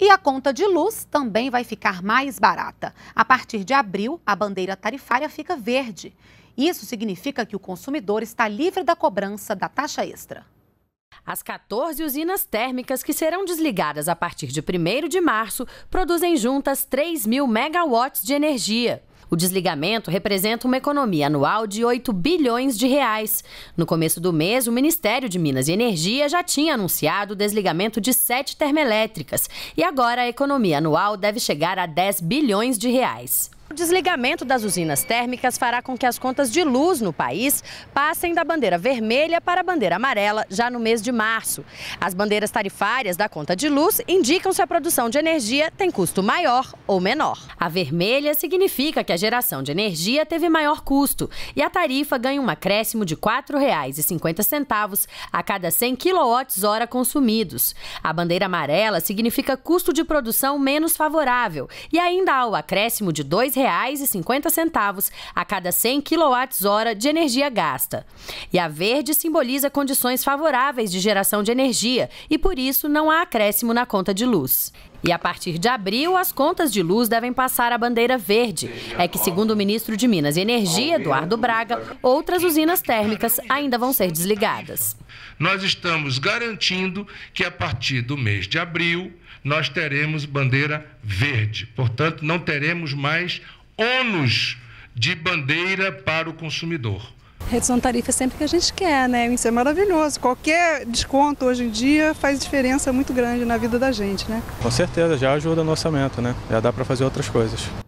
E a conta de luz também vai ficar mais barata. A partir de abril, a bandeira tarifária fica verde. Isso significa que o consumidor está livre da cobrança da taxa extra. As 14 usinas térmicas que serão desligadas a partir de 1 de março produzem juntas 3 mil megawatts de energia. O desligamento representa uma economia anual de 8 bilhões de reais. No começo do mês, o Ministério de Minas e Energia já tinha anunciado o desligamento de sete termoelétricas e agora a economia anual deve chegar a 10 bilhões de reais. O desligamento das usinas térmicas fará com que as contas de luz no país passem da bandeira vermelha para a bandeira amarela já no mês de março. As bandeiras tarifárias da conta de luz indicam se a produção de energia tem custo maior ou menor. A vermelha significa que a geração de energia teve maior custo e a tarifa ganha um acréscimo de R$ 4,50 a cada 100 kWh consumidos. A bandeira amarela significa custo de produção menos favorável e ainda há o acréscimo de R$ 2,00 centavos a cada 100 kWh de energia gasta. E a verde simboliza condições favoráveis de geração de energia e por isso não há acréscimo na conta de luz. E a partir de abril, as contas de luz devem passar a bandeira verde. É que, segundo o ministro de Minas e Energia, Eduardo Braga, outras usinas térmicas ainda vão ser desligadas. Nós estamos garantindo que a partir do mês de abril nós teremos bandeira verde. Portanto, não teremos mais ônus de bandeira para o consumidor. Redução de tarifa é sempre que a gente quer, né? Isso é maravilhoso. Qualquer desconto hoje em dia faz diferença muito grande na vida da gente, né? Com certeza, já ajuda no orçamento, né? Já dá para fazer outras coisas.